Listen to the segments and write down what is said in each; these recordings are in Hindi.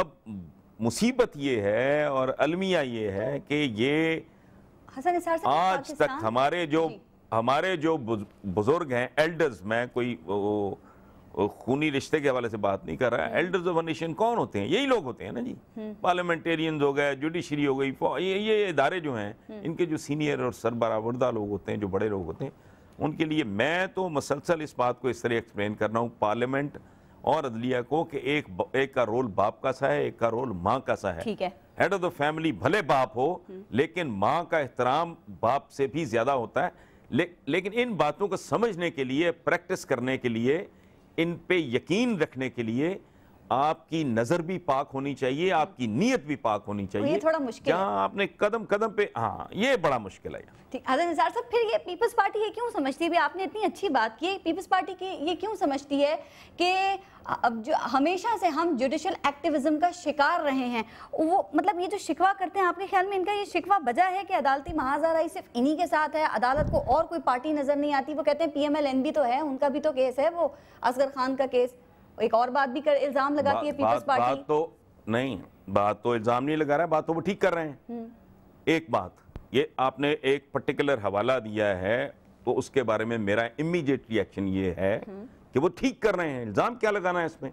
अब मुसीबत ये है और अलमिया ये है कि ये आज तक हमारे जो हमारे जो बुजुर्ग हैं एल्डर्स मैं कोई वो खूनी रिश्ते के हवाले से बात नहीं कर रहा है एल्डर्स ऑफ नेशन कौन होते हैं यही लोग होते हैं ना जी पार्लियामेंटेरियंस हम्म। हो गए जुडिशरी हो गई ये ये इदारे जो हैं हम्म। इनके जो सीनियर और सरबरावरदा लोग होते हैं जो बड़े लोग होते हैं उनके लिए मैं तो मसलसल इस बात को इस तरह एक्सप्लेन कर रहा हूँ पार्लियामेंट और अदलिया को कि एक एक का रोल बाप का सा है एक का रोल माँ का सा है ठीक हेड ऑफ द फैमिली भले बाप हो लेकिन माँ का एहतराम बाप से भी ज़्यादा होता है ले, लेकिन इन बातों को समझने के लिए प्रैक्टिस करने के लिए इन पे यकीन रखने के लिए आपकी नजर भी पाक होनी चाहिए हम्म। आपकी नीयत भी पाक होनी तो चाहिए ये थोड़ा मुश्किल है आपने कदम कदम पे हाँ ये बड़ा मुश्किल है ठीक साहब फिर ये पीपल्स पार्टी ये क्यों समझती है आपने इतनी अच्छी बात की पीपल्स पार्टी की ये क्यों समझती है कि अब जो हमेशा से हम जुडिशल एक्टिविज्म का शिकार रहे हैं वो मतलब ये जो शिकवा करते हैं आपके ख्याल में इनका ये शिकवा बजा है कि अदालती महाजाराई सिर्फ इन्हीं के साथ है अदालत को और कोई पार्टी नजर नहीं आती वो कहते हैं पीएमएलएन भी तो है उनका भी तो केस है वो असगर खान का केस एक और बात भी कर, इल्जाम लगाती है पीपल्स पार्टी बात तो नहीं बात तो इल्जाम नहीं लगा रहा है बात तो वो ठीक कर रहे हैं हम्म। एक बात ये आपने एक पर्टिकुलर हवाला दिया है तो उसके बारे में मेरा इमीडिएट रिएक्शन ये है हम्म। कि वो ठीक कर रहे हैं इल्ज़ाम क्या लगाना है इसमें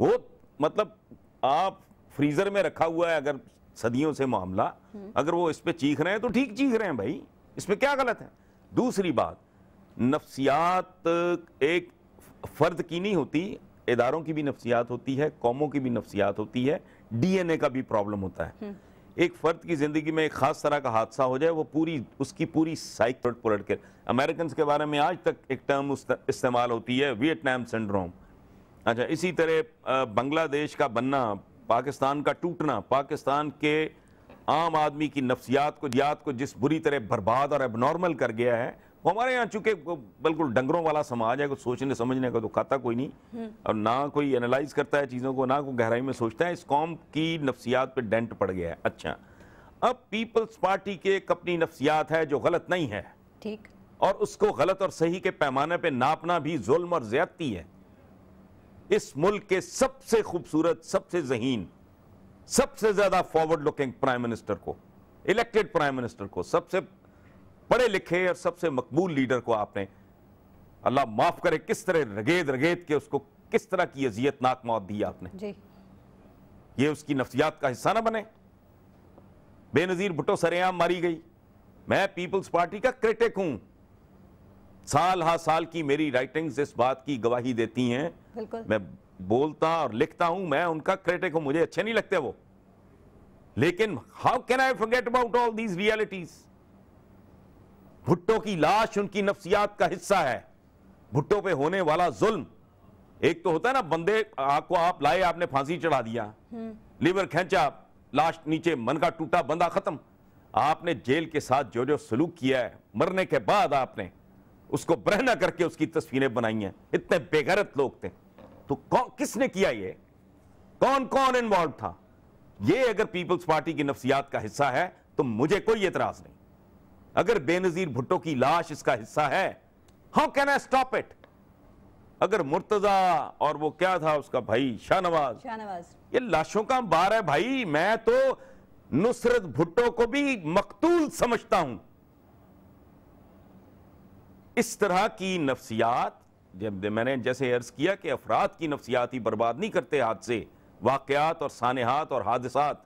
वो मतलब आप फ्रीज़र में रखा हुआ है अगर सदियों से मामला हम्म। अगर वो इस पर चीख रहे हैं तो ठीक चीख रहे हैं भाई इसमें क्या गलत है दूसरी बात नफ्सियात एक फ़र्द की नहीं होती इदारों की भी नफसियात होती है कौमों की भी नफसियात होती है डीएनए का भी प्रॉब्लम होता है हम्म। एक फ़र्द की ज़िंदगी में एक ख़ास तरह का हादसा हो जाए वो पूरी उसकी पूरी साइक पलट पलट कर अमेरिकन के बारे में आज तक एक टर्म इस्तेमाल होती है वियतनाम सिंड्रोम अच्छा इसी तरह बांग्लादेश का बनना पाकिस्तान का टूटना पाकिस्तान के आम आदमी की नफसियात को जियात को जिस बुरी तरह बर्बाद और एबनॉर्मल कर गया है वो हमारे यहाँ चूंकि बिल्कुल डंगरों वाला समाज है कुछ सोचने समझने का तो खाता कोई नहीं हम्म। और ना कोई एनालाइज करता है चीज़ों को ना कोई गहराई में सोचता है इस कॉम की नफसियात पे डेंट पड़ गया है अच्छा अब पीपल्स पार्टी के एक अपनी नफसियात है जो गलत नहीं है ठीक और उसको गलत और सही के पैमाने पर नापना भी जुल्म और ज्यादती है इस मुल्क के सबसे खूबसूरत सबसे जहीन सबसे ज्यादा फॉरवर्ड लुकिंग प्राइम मिनिस्टर को इलेक्टेड प्राइम मिनिस्टर को सबसे पढ़े लिखे और सबसे मकबूल लीडर को आपने अल्लाह माफ करे किस तरह रगेद रगेद के उसको किस तरह की अजियतनाक मौत दी आपने जी। ये उसकी नफसियात का हिस्सा ना बने बेनज़ीर भुटो सरेआम मारी गई मैं पीपल्स पार्टी का क्रिटिक हूं साल हा साल की मेरी राइटिंग्स इस बात की गवाही देती हैं मैं बोलता और लिखता हूं मैं उनका क्रिटिक हूं मुझे अच्छे नहीं लगते वो लेकिन how can I forget about all these realities Bhutto की लाश उनकी नफ्सियात का हिस्सा है भुट्टो पे होने वाला जुल्म एक तो होता है ना बंदे आपको आप लाए आपने फांसी चढ़ा दिया हम्म। लीवर खेचा लाश नीचे मन का टूटा बंदा खत्म आपने जेल के साथ जो जो सलूक किया है मरने के बाद आपने उसको ब्रहना करके उसकी तस्वीरें बनाई हैं इतने बेगरत लोग थे तो कौन किसने किया ये कौन कौन इन्वॉल्व था ये अगर पीपल्स पार्टी की नफ्सियात का हिस्सा है तो मुझे कोई एतराज नहीं अगर बेनजीर भुट्टो की लाश इसका हिस्सा है how can I stop it अगर मुर्तजा और वो क्या था उसका भाई शाहनवाज शाहनवाज ये लाशों का बार है भाई मैं तो नुसरत भुट्टो को भी मकतूल समझता हूं इस तरह की नफ्सियात जब मैंने जैसे अर्ज किया कि अफराद की नफसियात ही बर्बाद नहीं करते हादसे वाकयात और सानेहात और हादसात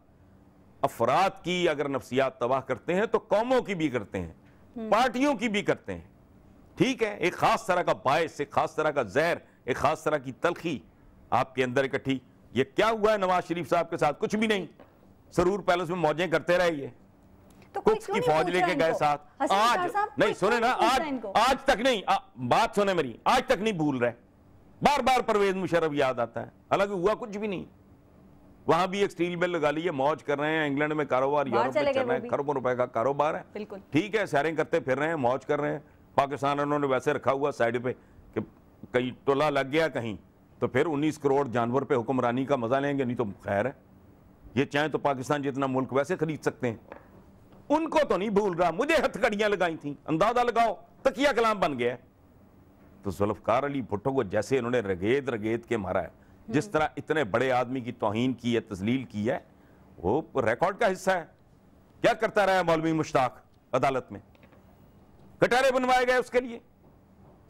अफराद की अगर नफ्सियात तबाह करते हैं तो कौमों की भी करते हैं हम्म। पार्टियों की भी करते हैं ठीक है एक खास तरह का बायस एक खास तरह का जहर एक खास तरह की तलखी आपके अंदर इकट्ठी ये क्या हुआ है नवाज शरीफ साहब के साथ कुछ भी नहीं सरूर पैलेस में मौजें करते रहे ये तो कुछ की फौज लेके गए साथ आज नहीं सुने ना आज आज तक नहीं आ, बात सुने मेरी आज तक नहीं भूल रहे बार बार परवेज मुशरफ याद आता है हालांकि हुआ कुछ भी नहीं वहां भी एक स्टील मिल लगा है मौज कर रहे हैं इंग्लैंड में कारोबार यूरोप में चल रहा है खरबों रुपए का कारोबार है बिल्कुल ठीक है सैरें करते फिर रहे हैं मौज कर रहे हैं पाकिस्तान उन्होंने वैसे रखा हुआ साइड पे कि कहीं टोला लग गया कहीं तो फिर उन्नीस करोड़ जानवर पे हुक्मरानी का मजा लेंगे नहीं तो खैर है ये चाहे तो पाकिस्तान जितना मुल्क वैसे खरीद सकते हैं उनको तो नहीं भूल रहा मुझे हथकड़ियां लगाई थी अंदाजा लगाओ तकिया कलाम बन गया तो जुल्फकार अली भुट्टो को जैसे उन्होंने रगेद रगेद के मारा है जिस हम्म। तरह इतने बड़े आदमी की तोहन की है तजलील की है वो रिकॉर्ड का हिस्सा है क्या करता रहा मौलवी मुश्ताक अदालत में कटारे बनवाए गए उसके लिए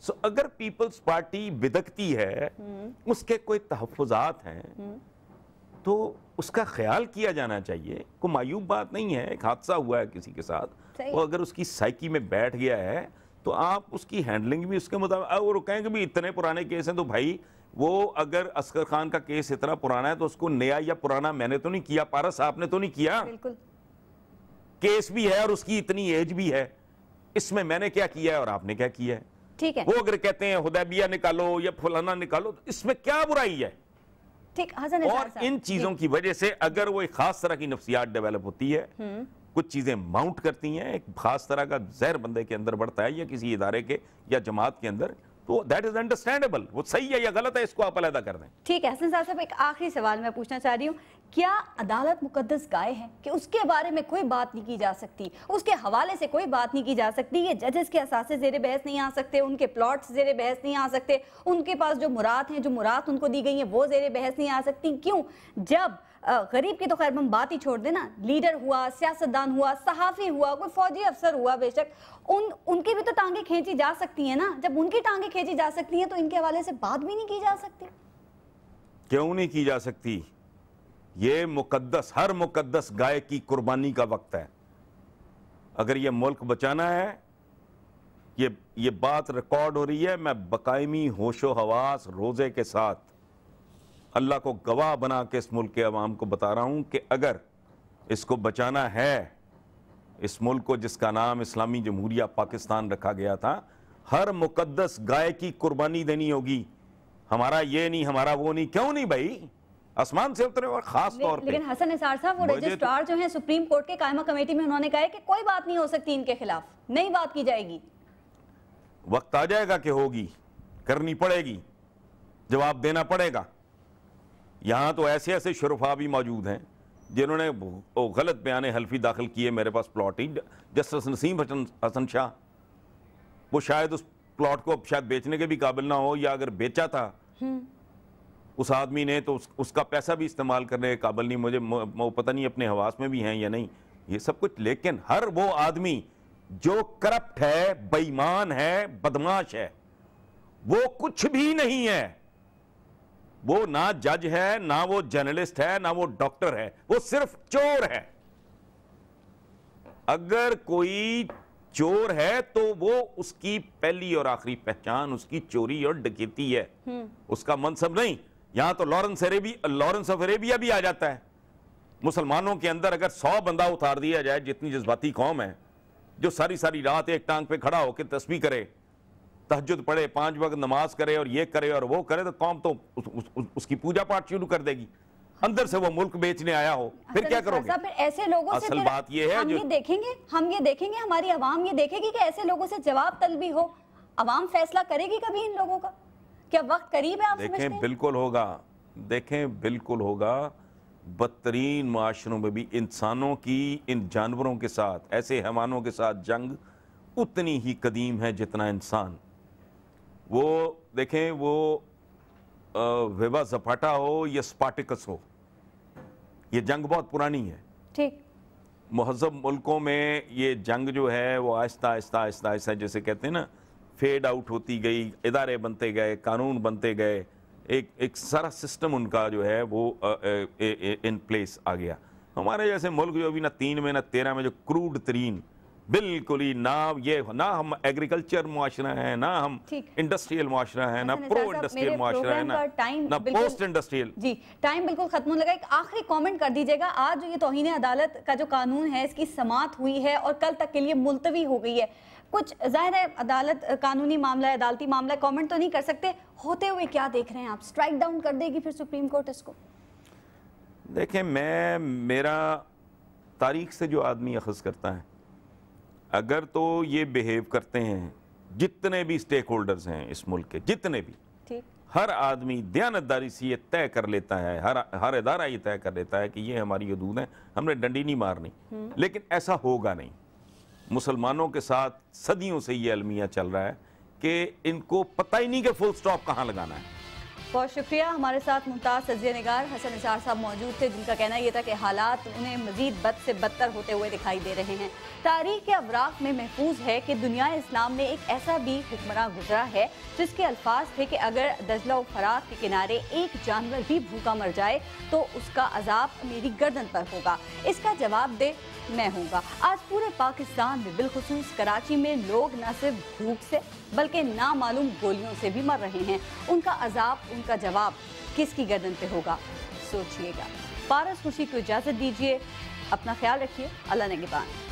सो अगर पीपल्स पार्टी बिदकती है हम्म। उसके कोई तहफात हैं हम्म। तो उसका ख्याल किया जाना चाहिए कोई मायूब बात नहीं है एक हादसा हुआ है किसी के साथ वो अगर उसकी साइकी में बैठ गया है तो आप उसकी हैंडलिंग भी उसके मुताबिक और कहेंगे भी इतने पुराने केस हैं तो भाई वो अगर असगर खान का केस इतना पुराना है तो उसको नया या पुराना मैंने तो नहीं किया पारस आपने तो नहीं किया बिल्कुल केस भी है और उसकी इतनी एज भी है इसमें मैंने क्या किया है और आपने क्या किया है ठीक है वो अगर कहते हैं हुदैबिया निकालो या फलाना निकालो तो इसमें क्या बुराई है ठीक और इन चीजों की वजह से अगर वो एक खास तरह की नफ्सियात डेवलप होती है हम्म। कुछ चीज़ें माउंट करती हैं एक खास तरह का जहर बंदे के अंदर बढ़ता है या किसी इदारे के या जमात के अंदर तो दैट इज अंडरस्टैंडेबल वो सही है या गलत है इसको आप अलहदा कर दें ठीक है हसन साहब एक आखिरी सवाल मैं पूछना चाह रही हूँ क्या अदालत मुकदस गाय है कि उसके बारे में कोई बात नहीं की जा सकती उसके हवाले से कोई बात नहीं की जा सकती ये जजेस के असासे जेर बहस नहीं आ सकते उनके प्लॉट जेर बहस नहीं आ सकते उनके पास जो मुराद हैं जो मुराद उनको दी गई हैं वो जेर बहस नहीं आ सकती क्यों जब गरीब की तो खैर हम बात ही छोड़ देना लीडर हुआ सियासतदान हुआ सहाफ़ी हुआ कोई फौजी अफसर हुआ बेशक उन उनकी भी तो टांगें खींची जा सकती हैं ना जब उनकी टांगें खींची जा सकती हैं तो इनके हवाले से बात भी नहीं की जा सकती क्यों नहीं की जा सकती ये मुकद्दस हर मुकद्दस गाय की कुर्बानी का वक्त है अगर ये मुल्क बचाना है ये ये बात रिकॉर्ड हो रही है मैं बकायमी होशो हवास रोज़े के साथ अल्लाह को गवाह बना के इस मुल्क के अवाम को बता रहा हूँ कि अगर इसको बचाना है इस मुल्क को जिसका नाम इस्लामी जमहूरिया पाकिस्तान रखा गया था हर मुकद्दस गाय की कुर्बानी देनी होगी हमारा ये नहीं हमारा वो नहीं क्यों नहीं भाई आसमान से उतरे और खास तौर पे लेकिन हसन साहब वो तो रजिस्ट्रार जो है सुप्रीम कोर्ट के कायमा कमेटी में उन्होंने कहा कि कोई बात नहीं हो सकती इनके खिलाफ नई बात की जाएगी वक्त आ जाएगा कि होगी करनी पड़ेगी जवाब देना पड़ेगा यहाँ तो ऐसे ऐसे शरफा भी मौजूद हैं जिन्होंने गलत बयान हल्फी दाखिल किए मेरे पास प्लॉट ही जस्टिस नसीम हसन हसन शाह वो शायद उस प्लॉट को शायद बेचने के भी काबिल ना हो या अगर बेचा था हम्म। उस आदमी ने तो उस, उसका पैसा भी इस्तेमाल करने के काबल नहीं मुझे म, पता नहीं अपने हवास में भी हैं या नहीं ये सब कुछ लेकिन हर वो आदमी जो करप्ट है बेईमान है बदमाश है वो कुछ भी नहीं है वो ना जज है ना वो जर्नलिस्ट है ना वो डॉक्टर है वो सिर्फ चोर है अगर कोई चोर है तो वो उसकी पहली और आखिरी पहचान उसकी चोरी और डकैती है हम्म। उसका मनसब नहीं यहां तो Lawrence Araby Lawrence of Arabia भी आ जाता है मुसलमानों के अंदर अगर सौ बंदा उतार दिया जाए जितनी जज्बाती कौम है जो सारी सारी रात एक टांग पे खड़ा होकर तस्वीर करे तहजद पढ़े पांच वक्त नमाज करे और ये करे और वो करे तो कौम तो उस, उस, उस, उसकी पूजा पाठ शुरू कर देगी अंदर से वो मुल्क बेचने आया हो फिर क्या करोगे फिर ऐसे लोगों असल से बात ये है हम ये देखेंगे हम ये देखेंगे हमारी आवाम ये देखेगी कि ऐसे लोगों से जवाब तलबी हो आवाम फैसला करेगी कभी इन लोगों का क्या वक्त करीब है आप देखें बिल्कुल होगा देखें बिल्कुल होगा बदतरीन माशरों में भी इंसानों की इन जानवरों के साथ ऐसे हैवानों के साथ जंग उतनी ही कदीम है जितना इंसान वो देखें वो वेवा जपाटा हो या स्पाटिकस हो ये जंग बहुत पुरानी है ठीक महजब मुल्कों में ये जंग जो है वो आहिस्ता आहिस्ता आहिस्ता आहिस्ता जैसे कहते हैं ना फेड आउट होती गई इदारे बनते गए कानून बनते गए एक एक सारा सिस्टम उनका जो है वो ए, ए, ए, इन प्लेस आ गया हमारे जैसे मुल्क जो अभी ना तीन में ना तेरह में जो क्रूड तरीन बिल्कुल ही ना ये ना हम एग्रीकल्चर मुआरा है ना हम इंडस्ट्रियल मुआरा है ना प्रो इंडस्ट्रियल मुआरा है ना टाइम ना पोस्ट इंडस्ट्रियल जी टाइम बिल्कुल खत्म होने लगा एक आखिरी कमेंट कर दीजिएगा आज जो ये तोहन अदालत का जो कानून है इसकी समात हुई है और कल तक के लिए मुलतवी हो गई है कुछ जाहिर है अदालत कानूनी मामला है अदालती मामला है कॉमेंट तो नहीं कर सकते होते हुए क्या देख रहे हैं आप स्ट्राइक डाउन कर देगी फिर सुप्रीम कोर्ट इसको देखें मैं मेरा तारीख से जो आदमी अखज़ करता है अगर तो ये बिहेव करते हैं जितने भी स्टेक होल्डर्स हैं इस मुल्क के जितने भी ठीक हर आदमी दयानतदारी से ये तय कर लेता है हर हर इदारा ये तय कर लेता है कि ये हमारी हदूद है हमने डंडी नहीं मारनी हम्म। लेकिन ऐसा होगा नहीं मुसलमानों के साथ सदियों से ये अलमिया चल रहा है कि इनको पता ही नहीं कि फुल स्टॉप कहाँ लगाना है बहुत शुक्रिया हमारे साथ मुमताज़ सजिया निगार हसन निसार साहब मौजूद थे जिनका कहना यह था कि हालात उन्हें मजीद बद से बदतर होते हुए दिखाई दे रहे हैं तारीख के अवराक में महफूज है कि दुनिया इस्लाम में एक ऐसा भी हुक्मरान गुजरा है जिसके अल्फाज थे कि अगर दजला फराक के किनारे एक जानवर भी भूखा मर जाए तो उसका अजाब मेरी गर्दन पर होगा इसका जवाब दे मैं हूँगा आज पूरे पाकिस्तान में बिलखसूस कराची में लोग न सिर्फ भूख से बल्कि नामालूम गोलियों से भी मर रहे हैं उनका अजाब उनका जवाब किसकी गर्दन पे होगा सोचिएगा पारस खुशी को इजाज़त दीजिए अपना ख्याल रखिए अल्लाह ने